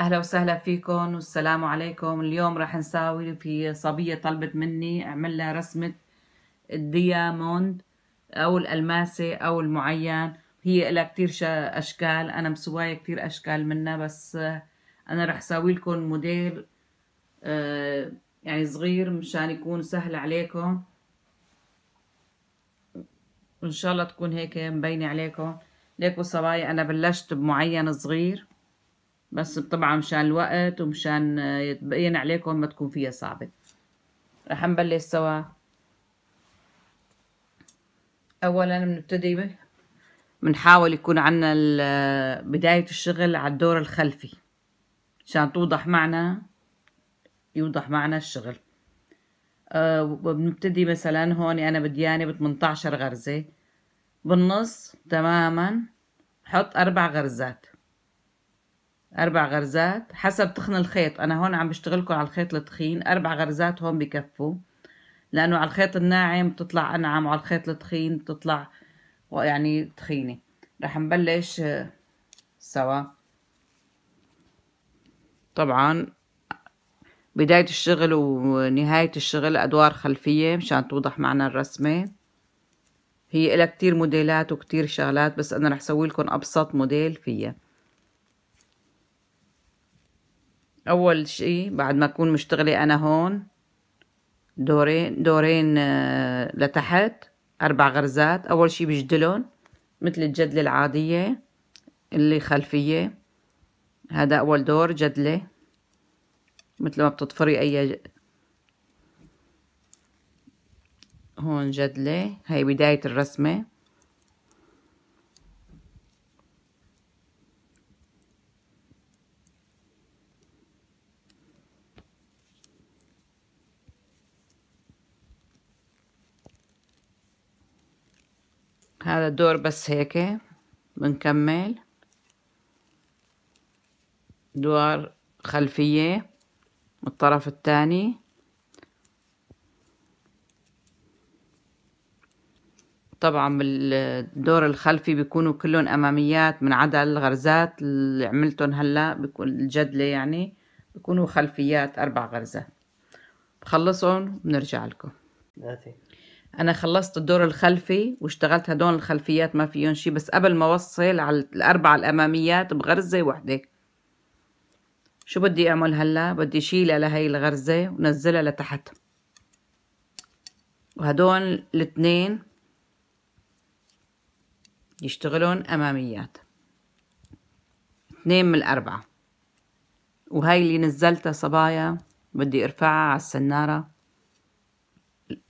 اهلا وسهلا فيكم والسلام عليكم اليوم راح نساوي في صبيه طلبت مني اعمل لها رسمه الدياموند او الالماسه او المعين هي لها كتير اشكال انا مسوايه كتير اشكال منها بس انا راح اساوي لكم موديل آه، يعني صغير مشان يكون سهل عليكم وان شاء الله تكون هيك مبينه عليكم ليكوا صبايا انا بلشت بمعين صغير بس طبعا مشان الوقت ومشان يتبين عليكم ما تكون فيها صعبة رح نبلش سوا اولا بنبتدي بنحاول يكون عنا بداية الشغل على الدور الخلفي مشان توضح معنا يوضح معنا الشغل أه، وبنبتدي مثلا هون انا بدياني ب 18 غرزة بالنص تماما بحط اربع غرزات أربع غرزات حسب تخن الخيط أنا هون عم بشتغلكم على الخيط التخين أربع غرزات هون بكفوا لأنه على الخيط الناعم بتطلع أنعم وعلى الخيط التخين بتطلع يعني تخينة رح نبلش آه، سوا طبعا بداية الشغل ونهاية الشغل أدوار خلفية مشان توضح معنا الرسمة هي إلها كتير موديلات وكتير شغلات بس أنا رح سوي لكم أبسط موديل فيها اول شيء بعد ما اكون مشتغله انا هون دورين دورين آه، لتحت اربع غرزات اول شيء بجدلهم مثل الجدله العاديه اللي خلفيه هذا اول دور جدله مثل ما بتطفري اي هون جدله هاي بدايه الرسمه هذا الدور بس هيك بنكمل دور خلفية من الطرف الثاني طبعا بالدور الخلفي بيكونوا كلهم اماميات من عدا الغرزات اللي عملتهم هلا بكون الجدله يعني بيكونوا خلفيات اربع غرزات بخلصهم بنرجع لكم نعم. انا خلصت الدور الخلفي واشتغلت هدول الخلفيات ما فيهم شي بس قبل ما اوصل على الاربع الاماميات بغرزه وحده شو بدي اعمل هلا بدي شيلها لهي الغرزه ونزلها لتحت وهدول الاثنين يشتغلون اماميات اثنين من الاربعه وهاي اللي نزلتها صبايا بدي ارفعها على السناره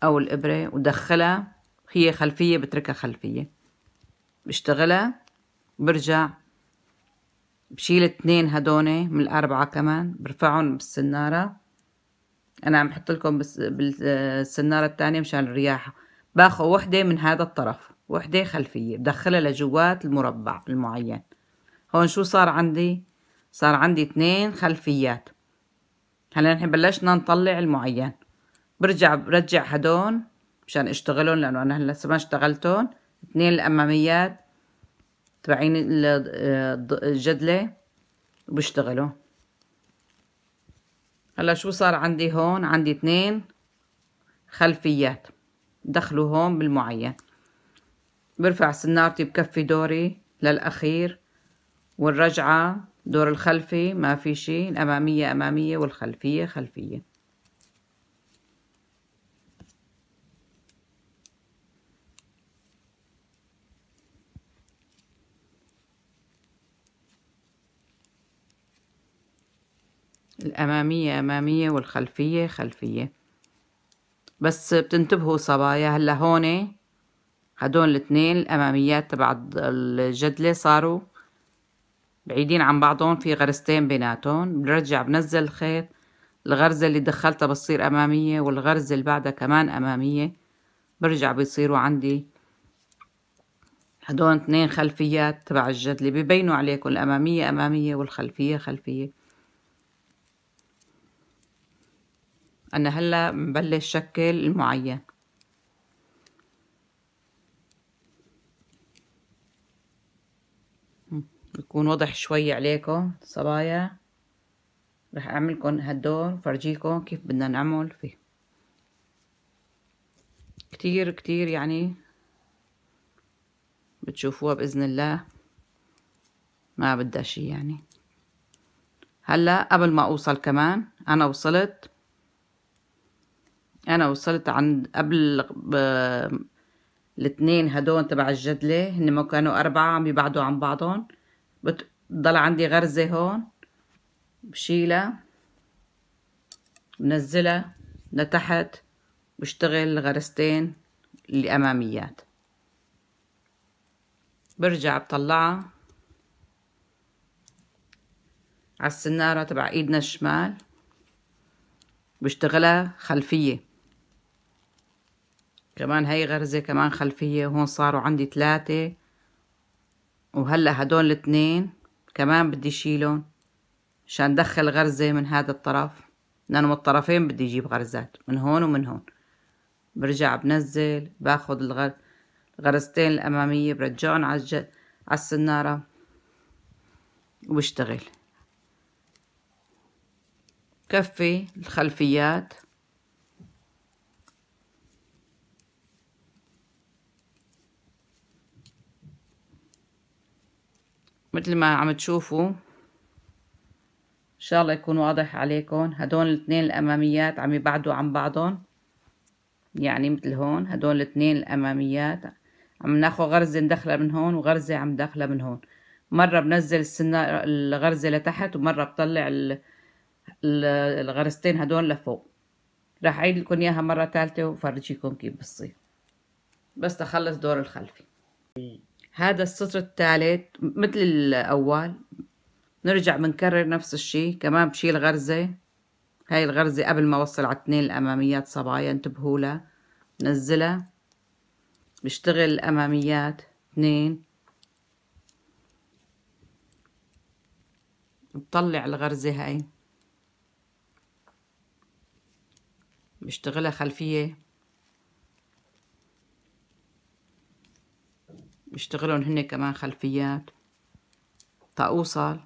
أو الإبرة ودخلها هي خلفية بتركها خلفية بشتغلها برجع بشيل اثنين هدول من الأربعة كمان برفعهم بالسنارة أنا عم بحط لكم بالسنارة التانية مشان الرياحة باخذ وحدة من هذا الطرف وحدة خلفية بدخلها لجوات المربع المعين هون شو صار عندي صار عندي اثنين خلفيات هلا نحن بلشنا نطلع المعين برجع برجع هدول مشان اشتغلهم لانه انا هلا ما اشتغلتهم اثنين الاماميات تبعين الجدله آه، وبشتغلوا هلا شو صار عندي هون عندي اثنين خلفيات دخلوا هون بالمعين برفع سنارتي بكفي دوري للأخير والرجعة دور الخلفي ما في شي الأمامية أمامية والخلفية خلفية الأمامية أمامية والخلفية خلفية بس بتنتبهوا صبايا هلا هون هدول الاثنين الأماميات تبع الجدلة صاروا بعيدين عن بعضهم في غرزتين بيناتهم برجع بنزل الخيط الغرزة اللي دخلتها بتصير أمامية والغرزة اللي بعدها كمان أمامية برجع بيصيروا عندي هدول اثنين خلفيات تبع الجدلة ببينوا عليكم الأمامية أمامية والخلفية خلفية أنا هلأ مبلش شكل المعين بكون واضح شوي عليكم صبايا رح أعملكم هالدور فرجيكم كيف بدنا نعمل فيه كتير كتير يعني بتشوفوها بإذن الله ما بدها شي يعني هلأ قبل ما أوصل كمان أنا وصلت انا وصلت عند قبل الاثنين هدول تبع الجدلة هن ما كانوا أربعة عم يبعدوا عن بعضهم بتضل عندي غرزة هون بشيلها بنزلها لتحت بشتغل غرزتين الأماميات برجع بطلعها على السنارة تبع ايدنا الشمال بشتغلها خلفية كمان هاي غرزة كمان خلفية هون صاروا عندي ثلاثة وهلأ هدول الاثنين كمان بدي شيلهم عشان دخل غرزة من هذا الطرف لأنه من الطرفين بدي أجيب غرزات من هون ومن هون برجع بنزل باخد الغرز الغرزتين الأمامية برجعهم على الج... السنارة وبشتغل كفي الخلفيات مثل ما عم تشوفوا ان شاء الله يكون واضح عليكم هدول الاثنين الاماميات عم يبعدوا عن بعضهم يعني مثل هون هدول الاثنين الاماميات عم ناخذ غرزه ندخلها من هون وغرزه عم ندخلها من هون مره بنزل السنة الغرزه لتحت ومره بطلع الغرزتين هدول لفوق راح اعيد لكم اياها مره ثالثه وفرجيكم كيف بتصير بس تخلص دور الخلفي هذا السطر الثالث مثل الأول نرجع بنكرر نفس الشي كمان بشيل غرزة هاي الغرزة قبل ما وصل على التنين الأماميات صبايا انتبهوا لها بنزلها بشتغل الأماميات اتنين بطلع الغرزة هاي بشتغلها خلفية بيشتغلون هن كمان خلفيات تا اوصل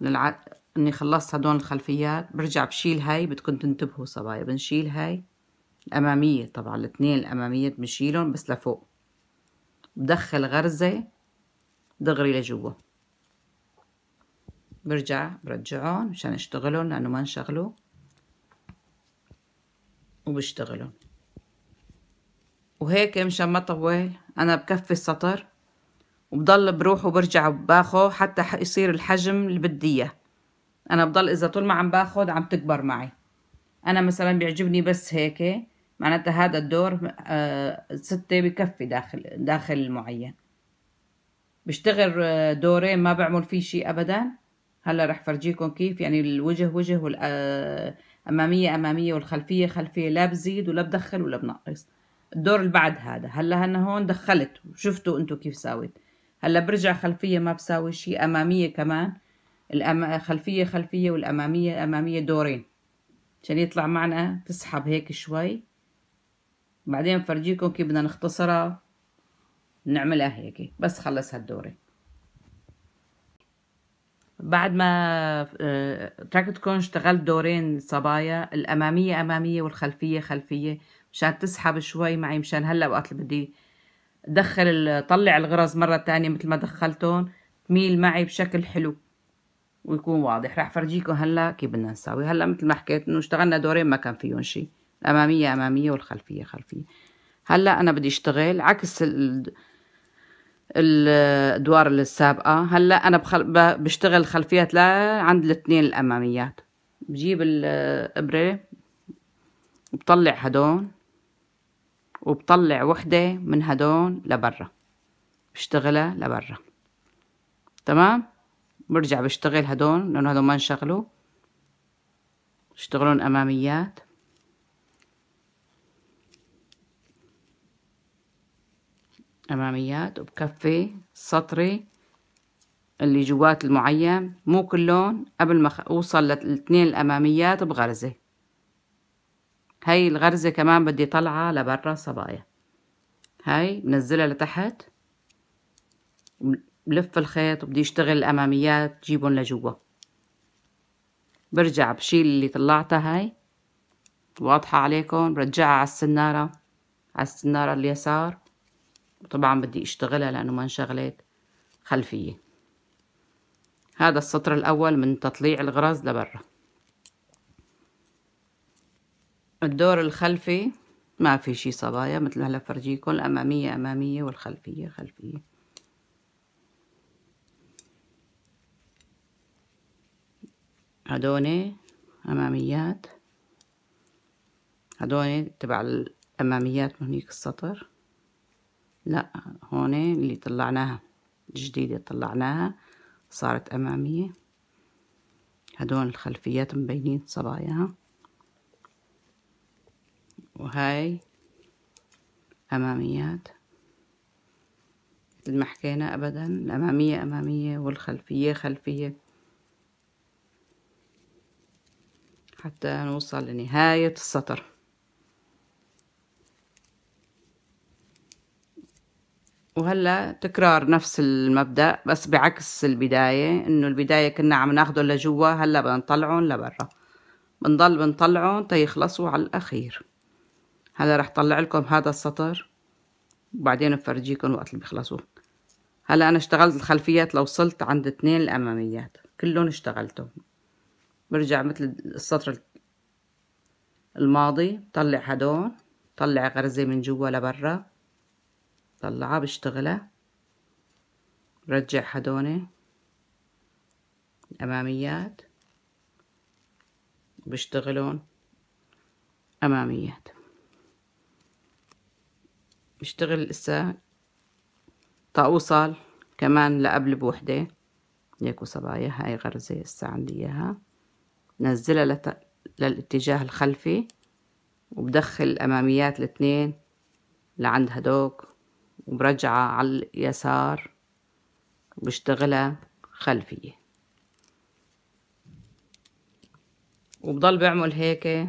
للع... اني خلصت هدول الخلفيات برجع بشيل هاي بدكم تنتبهوا صبايا بنشيل هاي الامامية طبعا الاثنين الامامية بنشيلهم بس لفوق بدخل غرزة دغري لجوا برجع برجعهم مشان اشتغلهم لانه ما انشغلوا وبشتغلهم وهيك مشان ما طول أنا بكفي السطر وبضل بروح وبرجع باخو حتى يصير الحجم اللي بدي إياه أنا بضل إذا طول ما عم باخد عم تكبر معي أنا مثلا بيعجبني بس هيك معناتها هذا الدور آه ستة بكفي داخل داخل المعين بشتغل آه، دورين ما بعمل فيه شيء أبدا هلا رح فرجيكم كيف يعني الوجه وجه والأمامية آه، أمامية والخلفية خلفية لا بزيد ولا بدخل ولا بنقص الدور اللي بعد هذا هلا انا هون دخلت وشفتوا انتم كيف ساويت هلا برجع خلفية ما بساوي شيء أمامية كمان الأم... خلفية خلفية والأمامية أمامية دورين عشان يطلع معنا تسحب هيك شوي بعدين بفرجيكم كيف بدنا نختصرها نعملها هيك بس خلص هالدورين بعد ما آه، تركتكم اشتغلت دورين صبايا الأمامية أمامية والخلفية خلفية مشان تسحب شوي معي مشان هلا وقت اللي بدي دخل طلع الغرز مرة تانية مثل ما دخلتهم تميل معي بشكل حلو ويكون واضح راح فرجيكم هلا كيف بدنا نساوي هلا مثل ما حكيت انه اشتغلنا دورين ما كان فيهم شيء الامامية امامية والخلفية خلفية هلا انا بدي اشتغل عكس الادوار السابقة هلا انا بخل... بشتغل خلفيات لا عند الاثنين الاماميات بجيب الابرة بطلع هدول وبطلع وحدة من هدون لبرا بشتغلها لبرا تمام برجع بشتغل هدون لأنه هدون ما انشغلوا اشتغلون أماميات أماميات وبكفي سطري اللي جوات المعين مو كلهم قبل ما أوصل للاثنين الأماميات بغرزة هاي الغرزة كمان بدي طلعها لبرا صبايا هاي بنزلها لتحت بلف الخيط وبدي اشتغل الاماميات جيبهم لجوا برجع بشيل اللي طلعتها هاي واضحة عليكم برجعها على السنارة على السنارة اليسار وطبعا بدي اشتغلها لانه ما انشغلت خلفية هذا السطر الاول من تطليع الغرز لبرا الدور الخلفي ما في شي صبايا مثل هلا فرجيكم الأمامية أمامية والخلفية خلفية هدوني أماميات هدوني تبع الأماميات من هنيك السطر لا هون اللي طلعناها الجديدة طلعناها صارت أمامية هدون الخلفيات مبينين صباياها وهاي أماميات مثل ما حكينا أبدا الأمامية أمامية والخلفية خلفية حتى نوصل لنهاية السطر وهلا تكرار نفس المبدأ بس بعكس البداية إنه البداية كنا عم ناخده لجوا هلا بنطلعهم لبرا بنضل بنطلعهم تيخلصوا على الأخير هلا رح طلع لكم هذا السطر وبعدين بفرجيكم وقت اللي بيخلصوه هلا انا اشتغلت الخلفيات لوصلت عند اثنين الاماميات كلهم اشتغلتهم برجع مثل السطر الماضي طلع هدول طلع غرزة من جوا لبرا طلعها بشتغلها رجع هدول الاماميات بشتغلون اماميات بشتغل لسه طاووصل كمان لقبل بوحدة ليكو صبايا هاي غرزة هسه عندي إياها نزلها لت... للاتجاه الخلفي وبدخل الأماميات الاثنين لعند هدوك وبرجعها على اليسار وبشتغلها خلفية وبضل بعمل هيك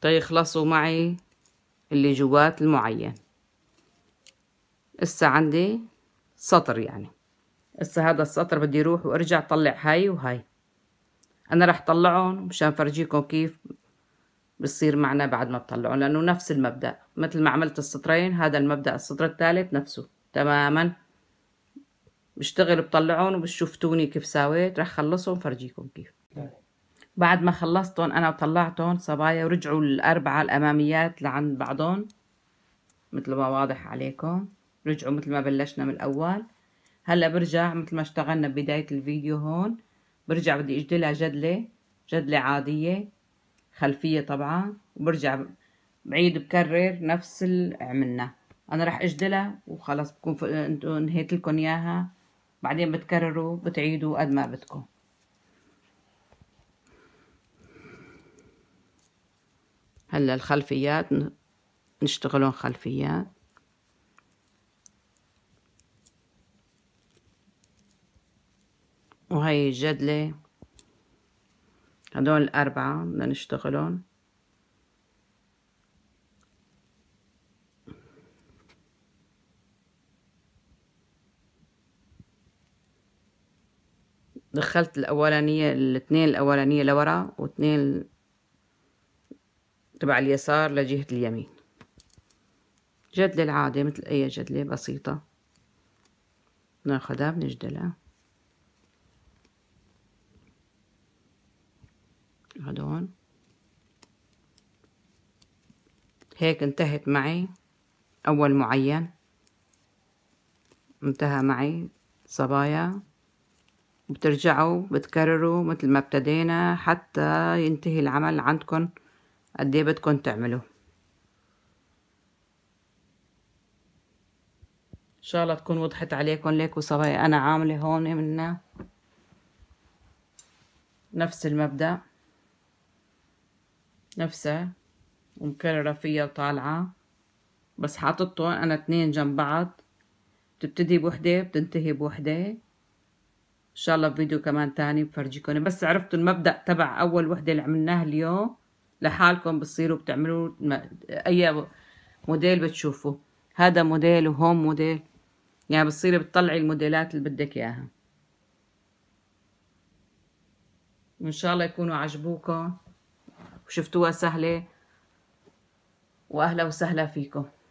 تيخلصوا معي اللي جوات المعين هسه عندي سطر يعني هسه هذا السطر بدي اروح وارجع طلع هاي وهاي انا راح طلعهم مشان فرجيكم كيف بصير معنا بعد ما تطلعون لانه نفس المبدا مثل ما عملت السطرين هذا المبدا السطر الثالث نفسه تماما بشتغل بطلعهم وبشوفتوني كيف ساويت راح خلصهم فرجيكم كيف بعد ما خلصتهم أنا وطلعتهم صبايا ورجعوا الأربعة الأماميات لعند بعضهم مثل ما واضح عليكم رجعوا مثل ما بلشنا من الأول هلا برجع مثل ما اشتغلنا ببداية الفيديو هون برجع بدي اجدلها جدلة جدلة عادية خلفية طبعا وبرجع بعيد بكرر نفس اللي عملنا انا راح اجدلها وخلص بكون انتم انهيت لكم اياها بعدين بتكرروا بتعيدوا قد ما بدكم هلا الخلفيات نشتغلون خلفيات وهي الجدلة هدول الأربعة بدنا نشتغلون دخلت الأولانية الاثنين الأولانية لورا واثنين تبع اليسار لجهة اليمين جدلة العادة مثل أي جدلة بسيطة ناخدها بنجدلها هدون هيك انتهت معي أول معين انتهى معي صبايا بترجعوا بتكرروا مثل ما ابتدينا حتى ينتهي العمل عندكم قد ايه بدكم تعملوا ان شاء الله تكون وضحت عليكم ليك وصبايا انا عامله هون من نفس المبدا نفسها ومكرره فيها وطالعه بس حاططهم انا اتنين جنب بعض بتبتدي بوحده بتنتهي بوحده ان شاء الله بفيديو كمان تاني بفرجيكم بس عرفتوا المبدا تبع اول وحده اللي عملناها اليوم لحالكم بتصيروا بتعملوا اي موديل بتشوفوا هذا موديل وهوم موديل يعني بتصيري بتطلعي الموديلات اللي بدك اياها وان شاء الله يكونوا عجبوكم وشفتوها سهله واهلا وسهلا فيكم